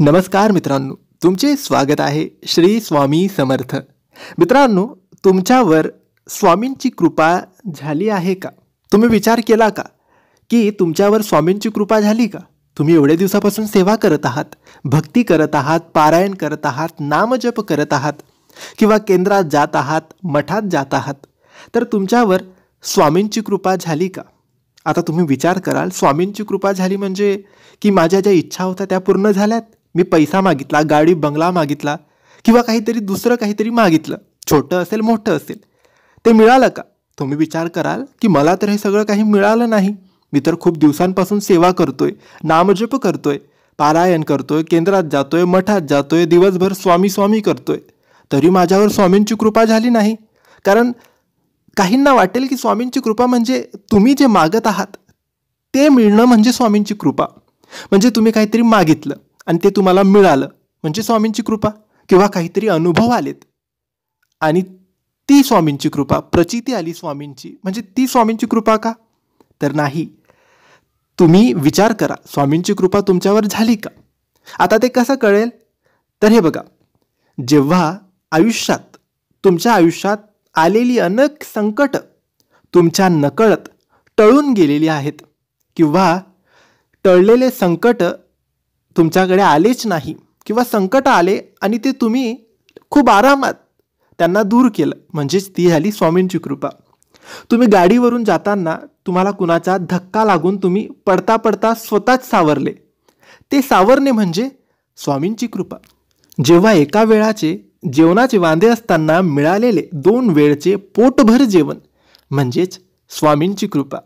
नमस्कार मित्रांनो तुमचे स्वागत आहे श्री स्वामी समर्थ मित्रांनो तुमच्यावर स्वामींची कृपा झाली आहे का तुम्ही विचार केला का की तुमच्यावर स्वामींची कृपा झाली का तुम्ही एवढ्या दिवसापासून सेवा करत आहात भक्ती करत आहात पारायण करत आहात नामजप करत आहात किंवा केंद्रात जात आहात मठात जात आहात तर तुमच्यावर स्वामींची कृपा झाली का आता तुम्ही विचार कराल स्वामींची कृपा झाली म्हणजे की माझ्या ज्या इच्छा होत्या त्या पूर्ण झाल्यात मी पैसा मागितला गाडी बंगला मागितला किंवा काहीतरी दुसरं काहीतरी मागितलं छोटं असेल मोठं असेल ते मिळालं का तुम्ही विचार कराल की मला तर हे सगळं काही मिळालं नाही मी तर खूप दिवसांपासून सेवा करतोय नामजप करतोय पारायण करतोय केंद्रात जातोय मठात जातोय दिवसभर स्वामी स्वामी करतोय तरी माझ्यावर स्वामींची कृपा झाली नाही कारण काहींना वाटेल की स्वामींची कृपा म्हणजे तुम्ही जे मागत आहात ते मिळणं म्हणजे स्वामींची कृपा म्हणजे तुम्ही काहीतरी मागितलं आणि ते तुम्हाला मिळालं म्हणजे स्वामींची कृपा किंवा काहीतरी अनुभव आलेत आणि ती स्वामींची कृपा प्रचिती आली स्वामींची म्हणजे ती स्वामींची कृपा का तर नाही तुम्ही विचार करा स्वामींची कृपा तुमच्यावर झाली का आता ते कसं कळेल तर हे बघा जेव्हा आयुष्यात तुमच्या आयुष्यात आलेली अनेक संकट तुमच्या नकळत टळून गेलेली आहेत किंवा टळलेले संकट तुमच्याकडे आलेच नाही किंवा संकट आले आणि ते तुम्ही खूप आरामात त्यांना दूर केलं म्हणजेच ती झाली स्वामींची कृपा तुम्ही गाडीवरून जाताना तुम्हाला कुणाचा धक्का लागून तुम्ही पडता पडता स्वतःच सावरले ते सावरणे म्हणजे स्वामींची कृपा जेव्हा एका वेळाचे जेवणाचे वांदे असताना मिळालेले दोन वेळचे पोटभर जेवण म्हणजेच स्वामींची कृपा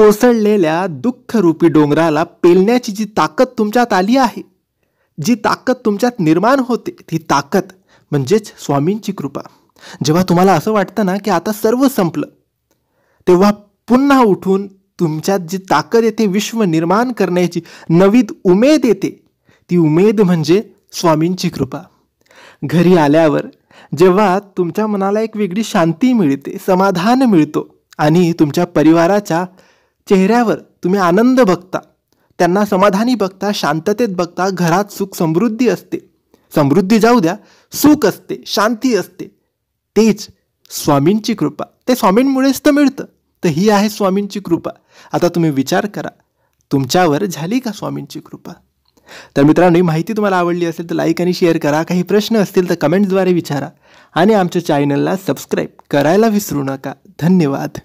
कोसळलेल्या दुःखरूपी डोंगराला पेलण्याची जी ताकद तुमच्यात आली आहे जी ताकद तुमच्यात निर्माण होते ती ताकद म्हणजेच स्वामींची कृपा जेव्हा तुम्हाला असं वाटतं ना की आता सर्व संपलं तेव्हा पुन्हा उठून तुमच्यात जी ताकद येते विश्व निर्माण करण्याची नवीद उमेद येते ती उमेद म्हणजे स्वामींची कृपा घरी आल्यावर जेव्हा तुमच्या मनाला एक वेगळी शांती मिळते समाधान मिळतो आणि तुमच्या परिवाराच्या चेहऱ्यावर तुम्ही आनंद बघता त्यांना समाधानी बघता शांततेत बघता घरात सुख समृद्धी असते समृद्धी जाऊ द्या सुख असते शांती असते तेच स्वामींची कृपा ते स्वामींमुळेच तर मिळतं तर ही आहे स्वामींची कृपा आता तुम्ही विचार करा तुमच्यावर झाली का स्वामींची कृपा तर मित्रांनो ही माहिती तुम्हाला आवडली असेल तर लाईक आणि शेअर करा काही प्रश्न असतील तर कमेंट्सद्वारे विचारा आणि आमच्या चॅनलला सबस्क्राईब करायला विसरू नका धन्यवाद